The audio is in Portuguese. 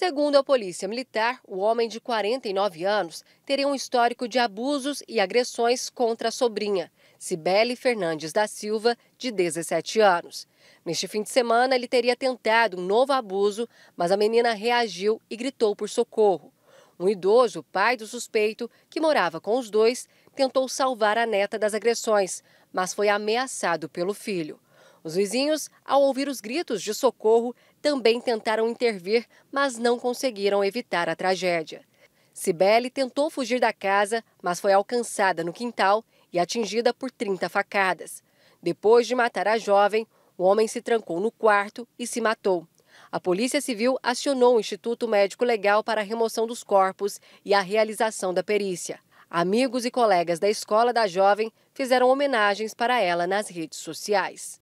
Segundo a Polícia Militar, o homem de 49 anos teria um histórico de abusos e agressões contra a sobrinha, Cibele Fernandes da Silva, de 17 anos. Neste fim de semana, ele teria tentado um novo abuso, mas a menina reagiu e gritou por socorro. Um idoso, pai do suspeito, que morava com os dois, tentou salvar a neta das agressões, mas foi ameaçado pelo filho. Os vizinhos, ao ouvir os gritos de socorro, também tentaram intervir, mas não conseguiram evitar a tragédia. Cibele tentou fugir da casa, mas foi alcançada no quintal e atingida por 30 facadas. Depois de matar a jovem, o homem se trancou no quarto e se matou. A Polícia Civil acionou o Instituto Médico Legal para a remoção dos corpos e a realização da perícia. Amigos e colegas da escola da jovem fizeram homenagens para ela nas redes sociais.